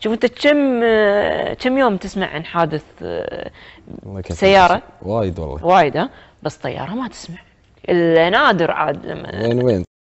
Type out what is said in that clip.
شوف انت كم كم يوم تسمع عن حادث سياره وايد والله وايد ها بس طياره ما تسمع الا نادر عاد لما وين وين